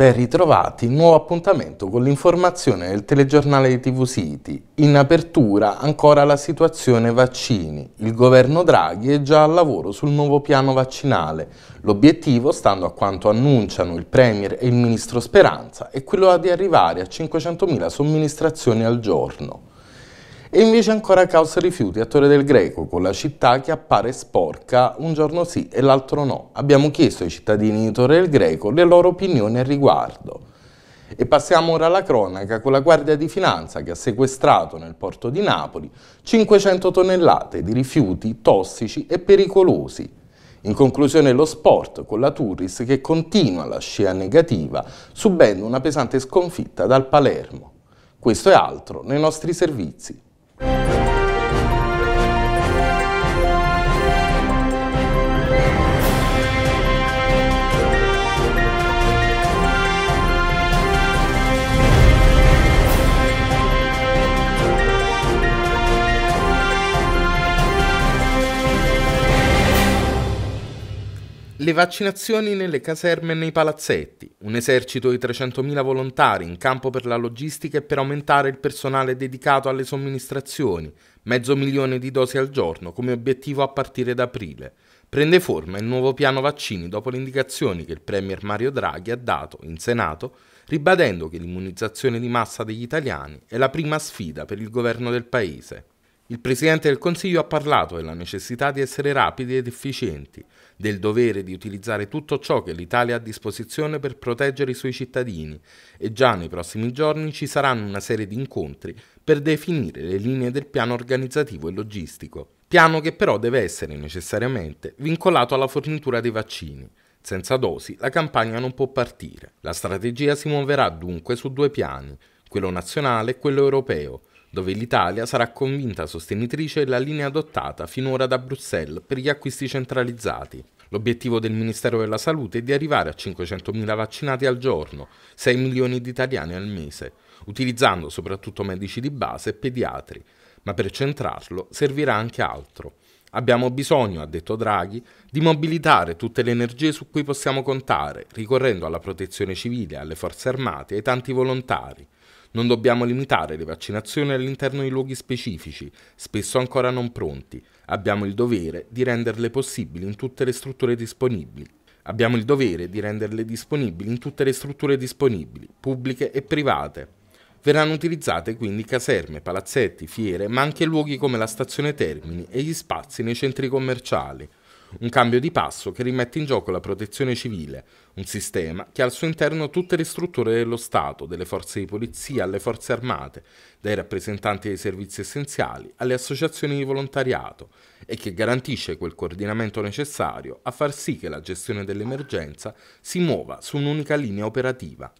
Ben ritrovati, nuovo appuntamento con l'informazione del telegiornale di TV City. In apertura ancora la situazione vaccini. Il governo Draghi è già al lavoro sul nuovo piano vaccinale. L'obiettivo, stando a quanto annunciano il Premier e il Ministro Speranza, è quello di arrivare a 500.000 somministrazioni al giorno. E invece ancora Caos Rifiuti, a Torre del greco, con la città che appare sporca un giorno sì e l'altro no. Abbiamo chiesto ai cittadini di Torre del Greco le loro opinioni al riguardo. E passiamo ora alla cronaca con la Guardia di Finanza che ha sequestrato nel porto di Napoli 500 tonnellate di rifiuti tossici e pericolosi. In conclusione lo sport con la Turris che continua la scia negativa subendo una pesante sconfitta dal Palermo. Questo è altro nei nostri servizi. Le vaccinazioni nelle caserme e nei palazzetti, un esercito di 300.000 volontari in campo per la logistica e per aumentare il personale dedicato alle somministrazioni, mezzo milione di dosi al giorno come obiettivo a partire da aprile. Prende forma il nuovo piano vaccini dopo le indicazioni che il Premier Mario Draghi ha dato in Senato, ribadendo che l'immunizzazione di massa degli italiani è la prima sfida per il governo del Paese. Il Presidente del Consiglio ha parlato della necessità di essere rapidi ed efficienti, del dovere di utilizzare tutto ciò che l'Italia ha a disposizione per proteggere i suoi cittadini e già nei prossimi giorni ci saranno una serie di incontri per definire le linee del piano organizzativo e logistico, piano che però deve essere necessariamente vincolato alla fornitura dei vaccini. Senza dosi la campagna non può partire. La strategia si muoverà dunque su due piani, quello nazionale e quello europeo, dove l'Italia sarà convinta sostenitrice della linea adottata finora da Bruxelles per gli acquisti centralizzati. L'obiettivo del Ministero della Salute è di arrivare a 500.000 vaccinati al giorno, 6 milioni di italiani al mese, utilizzando soprattutto medici di base e pediatri, ma per centrarlo servirà anche altro. Abbiamo bisogno, ha detto Draghi, di mobilitare tutte le energie su cui possiamo contare, ricorrendo alla protezione civile, alle forze armate e ai tanti volontari. Non dobbiamo limitare le vaccinazioni all'interno di luoghi specifici, spesso ancora non pronti. Abbiamo il dovere di renderle possibili in tutte le strutture disponibili. Abbiamo il dovere di renderle disponibili in tutte le strutture disponibili, pubbliche e private. Verranno utilizzate quindi caserme, palazzetti, fiere, ma anche luoghi come la stazione Termini e gli spazi nei centri commerciali. Un cambio di passo che rimette in gioco la protezione civile, un sistema che ha al suo interno tutte le strutture dello Stato, delle forze di polizia alle forze armate, dai rappresentanti dei servizi essenziali alle associazioni di volontariato e che garantisce quel coordinamento necessario a far sì che la gestione dell'emergenza si muova su un'unica linea operativa.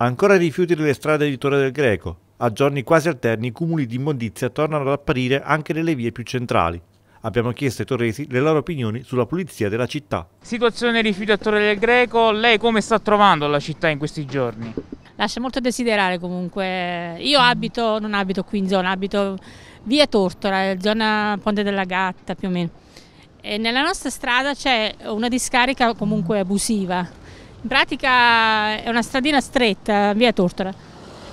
Ancora rifiuti nelle strade di Torre del Greco. A giorni quasi alterni cumuli di immondizia tornano ad apparire anche nelle vie più centrali. Abbiamo chiesto ai torresi le loro opinioni sulla pulizia della città. Situazione rifiuti a Torre del Greco, lei come sta trovando la città in questi giorni? Lascia molto a desiderare comunque. Io abito, non abito qui in zona, abito via Tortora, zona Ponte della Gatta più o meno. E nella nostra strada c'è una discarica comunque abusiva in pratica è una stradina stretta, via Tortora.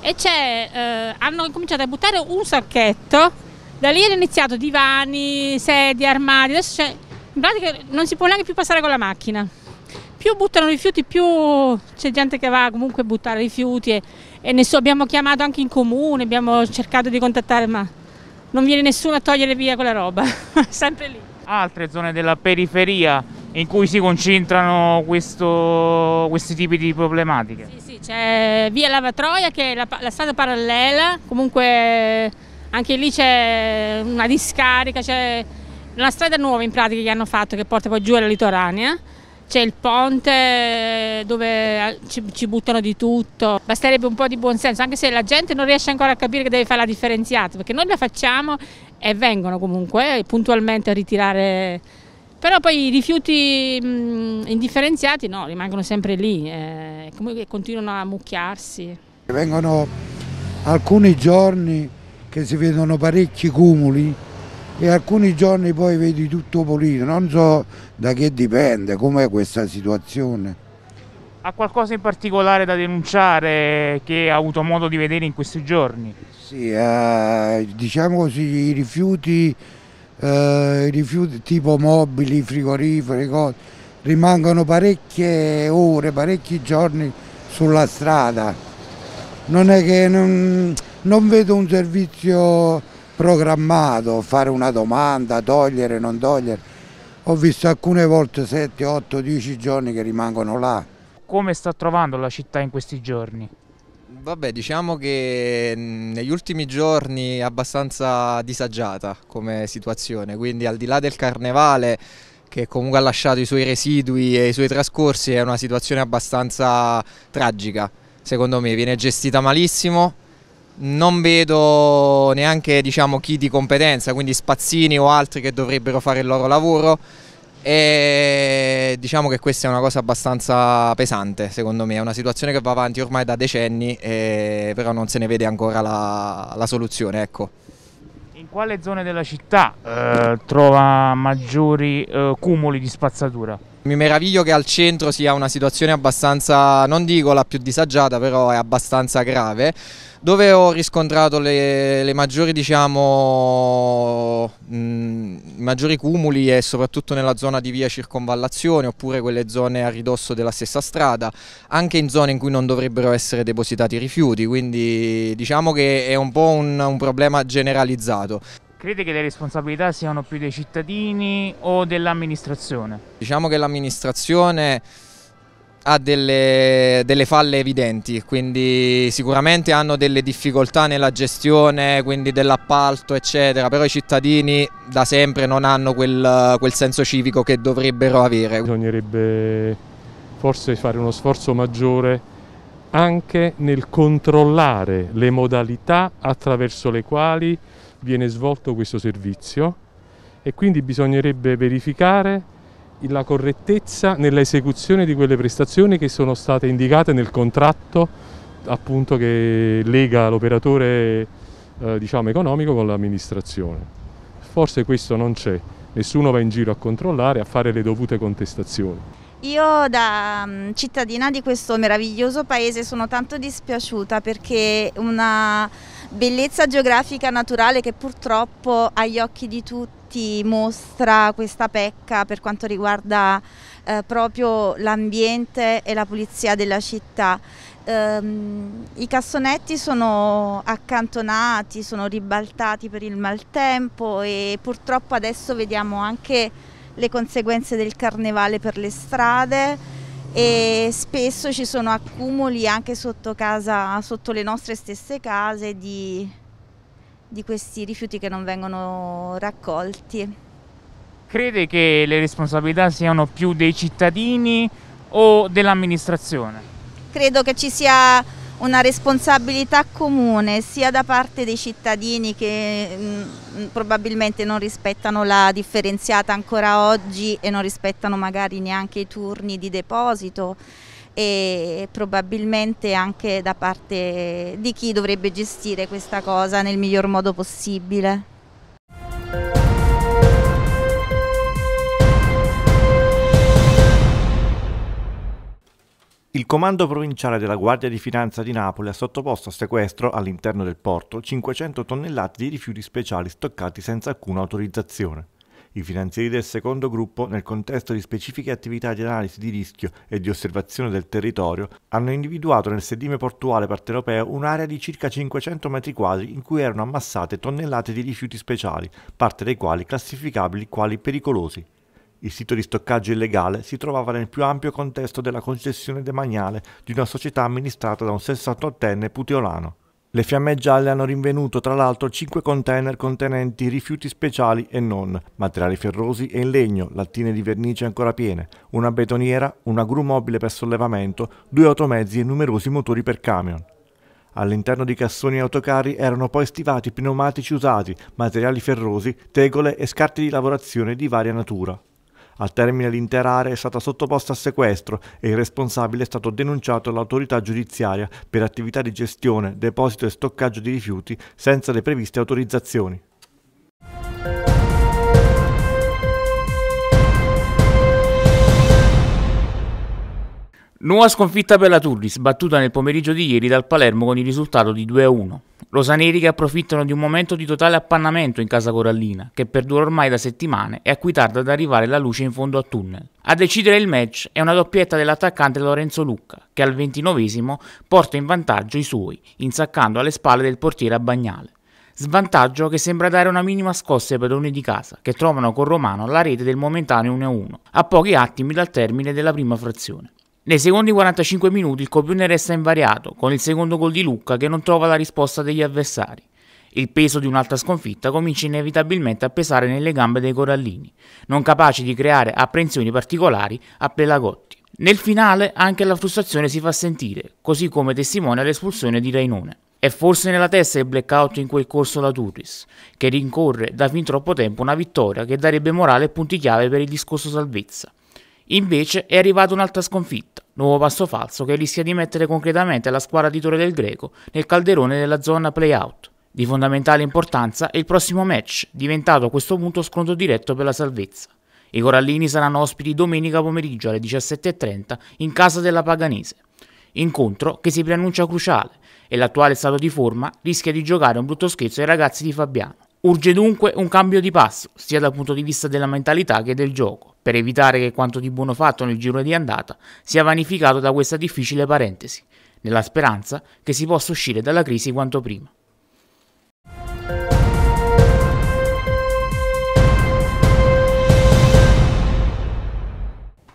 E eh, hanno cominciato a buttare un sacchetto, da lì hanno iniziato divani, sedie, armadi, adesso in pratica non si può neanche più passare con la macchina. Più buttano rifiuti, più c'è gente che va comunque a buttare rifiuti e, e so, abbiamo chiamato anche in comune, abbiamo cercato di contattare ma non viene nessuno a togliere via quella roba, sempre lì. Altre zone della periferia in cui si concentrano questo, questi tipi di problematiche. Sì, sì, c'è via Lavatroia che è la, la strada parallela, comunque anche lì c'è una discarica, c'è una strada nuova in pratica che hanno fatto che porta poi giù alla litoranea. C'è il ponte eh, dove eh, ci, ci buttano di tutto, basterebbe un po' di buonsenso, anche se la gente non riesce ancora a capire che deve fare la differenziata, perché noi la facciamo e vengono comunque eh, puntualmente a ritirare però poi i rifiuti mh, mm, indifferenziati no, rimangono sempre lì, eh, continuano a mucchiarsi. Vengono alcuni giorni che si vedono parecchi cumuli e alcuni giorni poi vedi tutto pulito, non so da che dipende, com'è questa situazione. Ha qualcosa in particolare da denunciare che ha avuto modo di vedere in questi giorni? Sì, eh, diciamo così, i rifiuti eh, rifiuti tipo mobili, frigoriferi, cose, rimangono parecchie ore, parecchi giorni sulla strada. Non è che non, non vedo un servizio programmato, fare una domanda, togliere, non togliere. Ho visto alcune volte 7, 8, 10 giorni che rimangono là. Come sta trovando la città in questi giorni? Vabbè, diciamo che mm, negli ultimi giorni è abbastanza disagiata come situazione, quindi al di là del carnevale che comunque ha lasciato i suoi residui e i suoi trascorsi è una situazione abbastanza tragica, secondo me viene gestita malissimo. Non vedo neanche diciamo, chi di competenza, quindi spazzini o altri che dovrebbero fare il loro lavoro, e diciamo che questa è una cosa abbastanza pesante secondo me, è una situazione che va avanti ormai da decenni e però non se ne vede ancora la, la soluzione. Ecco. In quale zone della città eh, trova maggiori eh, cumuli di spazzatura? Mi meraviglio che al centro sia una situazione abbastanza, non dico la più disagiata, però è abbastanza grave, dove ho riscontrato le, le maggiori, diciamo, mh, mm, maggiori cumuli e soprattutto nella zona di via circonvallazione oppure quelle zone a ridosso della stessa strada, anche in zone in cui non dovrebbero essere depositati rifiuti, quindi diciamo che è un po' un, un problema generalizzato. Crede che le responsabilità siano più dei cittadini o dell'amministrazione? Diciamo che l'amministrazione ha delle, delle, falle evidenti, quindi sicuramente hanno delle difficoltà nella gestione, quindi dell'appalto, eccetera, però i cittadini da sempre non hanno quel, quel senso civico che dovrebbero avere. Bisognerebbe forse fare uno sforzo maggiore anche nel controllare le modalità attraverso le quali viene svolto questo servizio e quindi bisognerebbe verificare la correttezza nell'esecuzione di quelle prestazioni che sono state indicate nel contratto appunto, che lega l'operatore eh, diciamo, economico con l'amministrazione. Forse questo non c'è, nessuno va in giro a controllare, a fare le dovute contestazioni. Io da mm, cittadina di questo meraviglioso paese sono tanto dispiaciuta perché una bellezza geografica naturale che purtroppo agli occhi di tutti mostra questa pecca per quanto riguarda eh, proprio l'ambiente e la pulizia della città. Ehm, I cassonetti sono accantonati, sono ribaltati per il maltempo e purtroppo adesso vediamo anche le conseguenze del carnevale per le strade e spesso ci sono accumuli anche sotto, casa, sotto le nostre stesse case di, di questi rifiuti che non vengono raccolti. Crede che le responsabilità siano più dei cittadini o dell'amministrazione? Credo che ci sia una responsabilità comune sia da parte dei cittadini che mh, mm, mm, probabilmente non rispettano la differenziata ancora oggi e non rispettano magari neanche i turni di deposito e probabilmente anche da parte di chi dovrebbe gestire questa cosa nel miglior modo possibile. Il comando provinciale della Guardia di Finanza di Napoli ha sottoposto a sequestro all'interno del porto 500 tonnellate di rifiuti speciali stoccati senza alcuna autorizzazione. I finanzieri del secondo gruppo, nel contesto di specifiche attività di analisi di rischio e di osservazione del territorio, hanno individuato nel sedime portuale partenopeo un'area di circa 500 metri quadri in cui erano ammassate tonnellate di rifiuti speciali, parte dei quali classificabili quali pericolosi. Il sito di stoccaggio illegale si trovava nel più ampio contesto della concessione demaniale di una società amministrata da un 68enne puteolano. Le fiamme gialle hanno rinvenuto tra l'altro 5 container contenenti rifiuti speciali e non, materiali ferrosi e in legno, lattine di vernice ancora piene, una betoniera, una gru mobile per sollevamento, due automezzi e numerosi motori per camion. All'interno di cassoni e autocarri erano poi stivati pneumatici usati, materiali ferrosi, tegole e scarti di lavorazione di varia natura. Al termine l'intera area è stata sottoposta a sequestro e il responsabile è stato denunciato all'autorità giudiziaria per attività di gestione, deposito e stoccaggio di rifiuti senza le previste autorizzazioni. Nuova sconfitta per la Turris, battuta nel pomeriggio di ieri dal Palermo con il risultato di 2-1. Rosaneri che approfittano di un momento di totale appannamento in casa corallina, che perdura ormai da settimane e a cui tarda ad arrivare la luce in fondo al tunnel. A decidere il match è una doppietta dell'attaccante Lorenzo Lucca, che al 29 porta in vantaggio i suoi, insaccando alle spalle del portiere a Bagnale. Svantaggio che sembra dare una minima scossa ai padroni di casa, che trovano con Romano la rete del momentaneo 1-1, a pochi attimi dal termine della prima frazione. Nei secondi 45 minuti il copione resta invariato, con il secondo gol di Lucca che non trova la risposta degli avversari. Il peso di un'altra sconfitta comincia inevitabilmente a pesare nelle gambe dei corallini, non capaci di creare apprensioni particolari a Pelagotti. Nel finale anche la frustrazione si fa sentire, così come testimonia l'espulsione di Rainone. È forse nella testa il blackout in quel corso la Turris, che rincorre da fin troppo tempo una vittoria che darebbe morale e punti chiave per il discorso salvezza. Invece è arrivata un'altra sconfitta, nuovo passo falso che rischia di mettere concretamente la squadra di Torre del Greco nel calderone della zona play-out. Di fondamentale importanza è il prossimo match, diventato a questo punto scontro diretto per la salvezza. I Corallini saranno ospiti domenica pomeriggio alle 17.30 in casa della Paganese. Incontro che si preannuncia cruciale e l'attuale stato di forma rischia di giocare un brutto scherzo ai ragazzi di Fabiano. Urge dunque un cambio di passo, sia dal punto di vista della mentalità che del gioco, per evitare che quanto di buono fatto nel giro di andata sia vanificato da questa difficile parentesi, nella speranza che si possa uscire dalla crisi quanto prima.